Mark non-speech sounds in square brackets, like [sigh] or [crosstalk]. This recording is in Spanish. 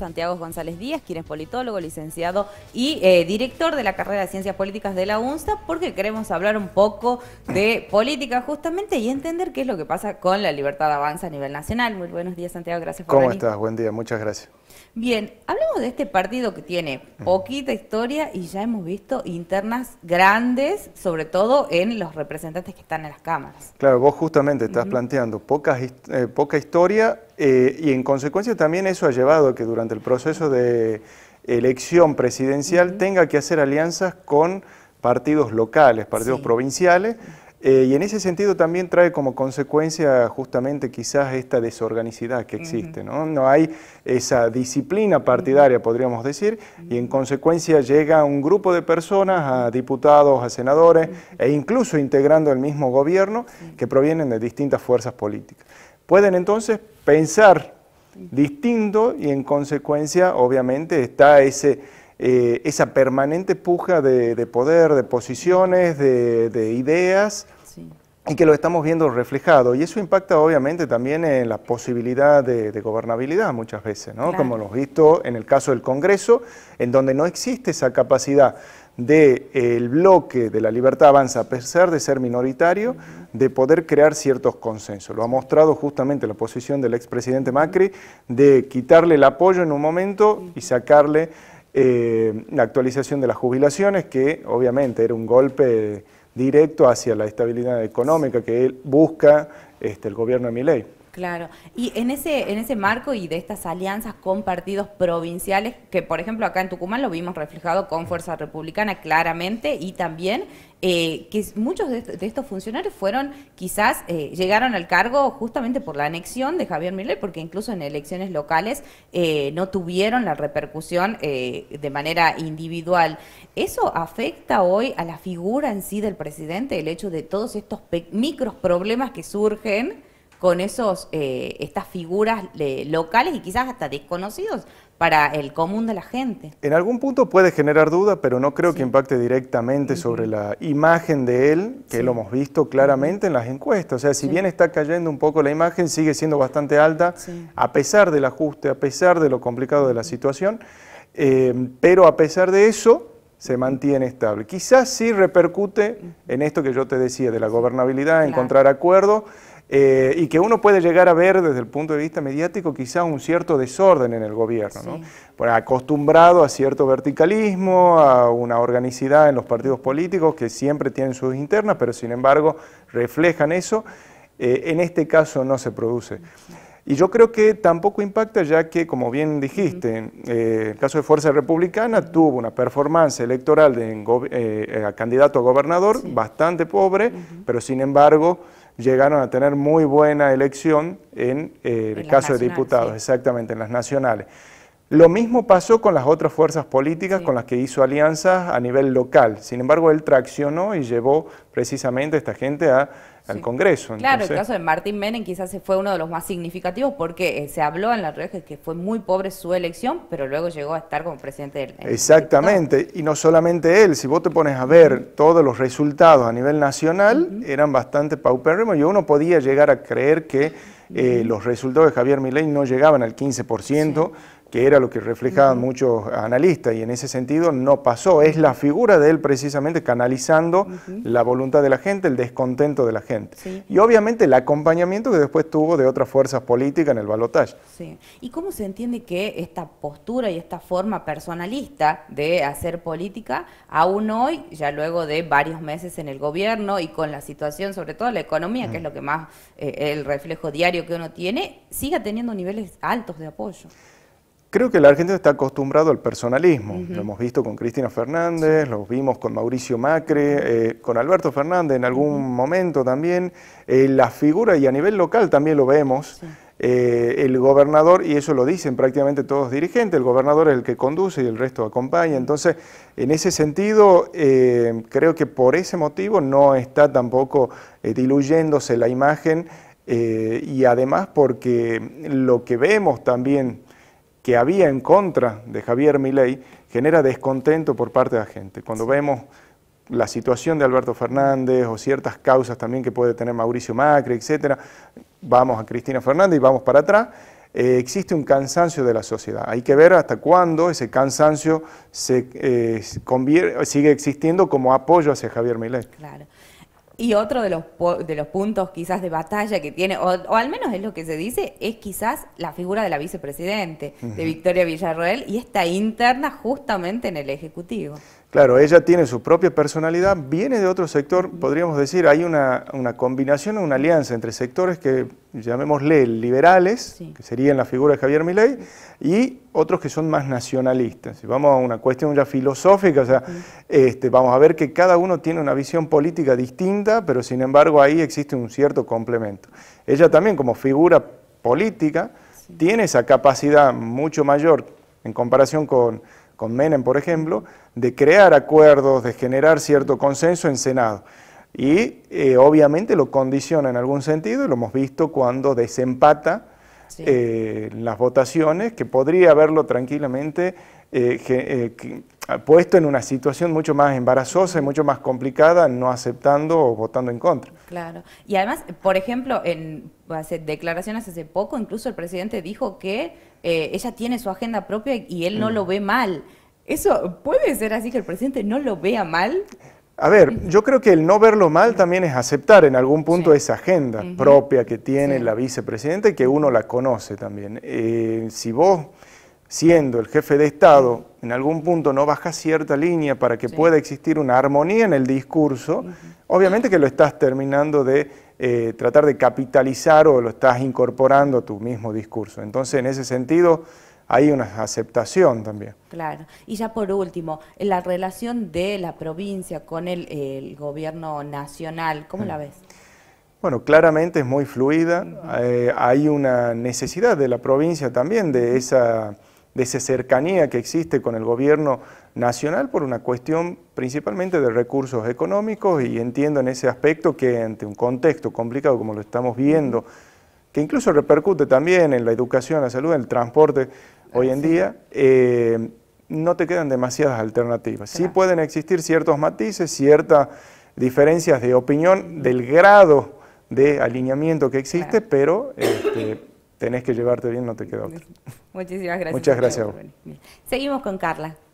Santiago González Díaz, quien es politólogo, licenciado y eh, director de la carrera de Ciencias Políticas de la UNSA, porque queremos hablar un poco de [laughs] política justamente y entender qué es lo que pasa con la libertad de avanza a nivel nacional. Muy buenos días, Santiago, gracias por ¿Cómo estás? Buen día, muchas gracias. Bien, hablemos de este partido que tiene mm. poquita historia y ya hemos visto internas grandes, sobre todo en los representantes que están en las cámaras. Claro, vos justamente estás planteando eh, poca, historia eh, y en consecuencia también eso ha llevado a que durante el proceso de elección presidencial tenga que hacer alianzas con partidos locales, partidos provinciales eh, y en ese sentido también trae como consecuencia justamente quizás esta desorganicidad que existe, ¿no? hay esa disciplina partidaria, podríamos decir, y en consecuencia llega un grupo de personas, a diputados, a senadores, e incluso integrando el mismo gobierno, que provienen de distintas fuerzas políticas. Pueden entonces pensar distinto y en consecuencia obviamente está ese... Eh, esa permanente puja de, poder, de posiciones, de ideas, y que lo estamos viendo reflejado. Y eso impacta obviamente también en la posibilidad de, gobernabilidad muchas veces, ¿no? como hemos visto en el caso del Congreso, en donde no existe esa capacidad del de, bloque de la libertad avanza, a pesar de ser minoritario, de poder crear ciertos consensos. Lo ha mostrado justamente la posición del expresidente Macri de quitarle el apoyo en un momento y sacarle eh, la actualización de las jubilaciones, que obviamente era un golpe directo hacia la estabilidad económica que busca este, el gobierno de ley. Claro, y en ese, en ese marco y de estas alianzas con partidos provinciales, que por ejemplo acá en Tucumán lo vimos reflejado con Fuerza Republicana claramente y también eh, que muchos de, estos funcionarios fueron, quizás eh, llegaron al cargo justamente por la anexión de Javier Milei, porque incluso en elecciones locales eh, no tuvieron la repercusión de manera individual. ¿Eso afecta hoy a la figura en sí del presidente, el hecho de todos estos micros problemas que surgen? con esos, eh, estas figuras eh, locales y quizás hasta desconocidos para el común de la gente. En algún punto puede generar duda, pero no creo que impacte directamente sobre la imagen de él, que lo hemos visto claramente en las encuestas. O sea, si bien está cayendo un poco la imagen, sigue siendo bastante alta, a pesar del ajuste, a pesar de lo complicado de la situación, eh, pero a pesar de eso se mantiene estable. Quizás sí repercute en esto que yo te decía de la gobernabilidad, encontrar acuerdos, eh, y que uno puede llegar a ver desde el punto de vista mediático quizá un cierto desorden en el gobierno, acostumbrado a cierto verticalismo, a una organicidad en los partidos políticos que siempre tienen sus internas, pero sin embargo reflejan eso. Eh, en este caso no se produce. Y yo creo que tampoco impacta ya que, como bien dijiste, eh, el caso de Fuerza Republicana tuvo una performance electoral de candidato a gobernador bastante pobre, pero sin embargo llegaron a tener muy buena elección en, eh, el caso de diputados, exactamente, en las nacionales. Lo mismo pasó con las otras fuerzas políticas con las que hizo alianzas a nivel local. Sin embargo, él traccionó y llevó precisamente a esta gente al Congreso. Claro, el caso de Martín Menem quizás fue uno de los más significativos porque eh, se habló en las redes que fue muy pobre su elección, pero luego llegó a estar como presidente del... Exactamente, y no solamente él, si vos te pones a ver todos los resultados a nivel nacional, eran bastante paupérrimos Yo uno podía llegar a creer que eh, los resultados de Javier Milei no llegaban al 15% que era lo que reflejaban muchos analistas, y en ese sentido no pasó. Es la figura de él precisamente canalizando la voluntad de la gente, el descontento de la gente. Y obviamente el acompañamiento que después tuvo de otras fuerzas políticas en el balotaje. ¿Y cómo se entiende que esta postura y esta forma personalista de hacer política, aún hoy, ya luego de varios meses en el gobierno y con la situación, sobre todo la economía, que es lo que más eh, el reflejo diario que uno tiene, siga teniendo niveles altos de apoyo? Creo que la Argentina está acostumbrado al personalismo. Lo hemos visto con Cristina Fernández, lo vimos con Mauricio Macri, eh, con Alberto Fernández en algún momento también. Eh, la figura, y a nivel local también lo vemos, eh, el gobernador, y eso lo dicen prácticamente todos los dirigentes, el gobernador es el que conduce y el resto acompaña. Entonces, en ese sentido, creo que por ese motivo no está tampoco diluyéndose la imagen. y además porque lo que vemos también que había en contra de Javier Milei genera descontento por parte de la gente. Cuando vemos la situación de Alberto Fernández o ciertas causas también que puede tener Mauricio Macri, etcétera, vamos a Cristina Fernández y vamos para atrás, eh, existe un cansancio de la sociedad. Hay que ver hasta cuándo ese cansancio se, eh, sigue existiendo como apoyo hacia Javier Milei. Claro. Y otro de los, de los puntos quizás de batalla que tiene, o, al menos es lo que se dice, es quizás la figura de la vicepresidente, de Victoria Villarroel, y esta interna justamente en el Ejecutivo. Claro, ella tiene su propia personalidad, viene de otro sector, podríamos decir, hay una, combinación, una alianza entre sectores que llamémosle liberales, que serían la figura de Javier Milei, y otros que son más nacionalistas. Si vamos a una cuestión ya filosófica, o sea, este, vamos a ver que cada uno tiene una visión política distinta, pero sin embargo ahí existe un cierto complemento. Ella también como figura política tiene esa capacidad mucho mayor en comparación con con Menem, por ejemplo, de crear acuerdos, de generar cierto consenso en Senado. Y eh, obviamente lo condiciona en algún sentido, lo hemos visto cuando desempata eh, las votaciones, que podría haberlo tranquilamente eh, eh, ah, puesto en una situación mucho más embarazosa y mucho más complicada, no aceptando o votando en contra. Claro. Y además, por ejemplo, en declaraciones hace poco, incluso el presidente dijo que eh, ella tiene su agenda propia y él no mm. lo ve mal. ¿Eso puede ser así que el presidente no lo vea mal? A ver, yo creo que el no verlo mal mm. también es aceptar en algún punto esa agenda propia que tiene la vicepresidenta y que uno la conoce también. si vos siendo el jefe de Estado, en algún punto no baja cierta línea para que pueda existir una armonía en el discurso, obviamente que lo estás terminando de eh, tratar de capitalizar o lo estás incorporando a tu mismo discurso. Entonces, en ese sentido, hay una aceptación también. Claro. Y ya por último, la relación de la provincia con el, gobierno nacional, ¿cómo la mm. ves? Bueno, claramente es muy fluida. Eh, hay una necesidad de la provincia también de esa de esa cercanía que existe con el gobierno nacional por una cuestión principalmente de recursos económicos y entiendo en ese aspecto que ante un contexto complicado como lo estamos viendo, que incluso repercute también en la educación, la salud, el transporte hoy en día, eh, no te quedan demasiadas alternativas. Sí pueden existir ciertos matices, ciertas diferencias de opinión del grado de alineamiento que existe, pero este, tenés que llevarte bien, no te queda otra. Muchísimas gracias. Muchas gracias. Seguimos con Carla.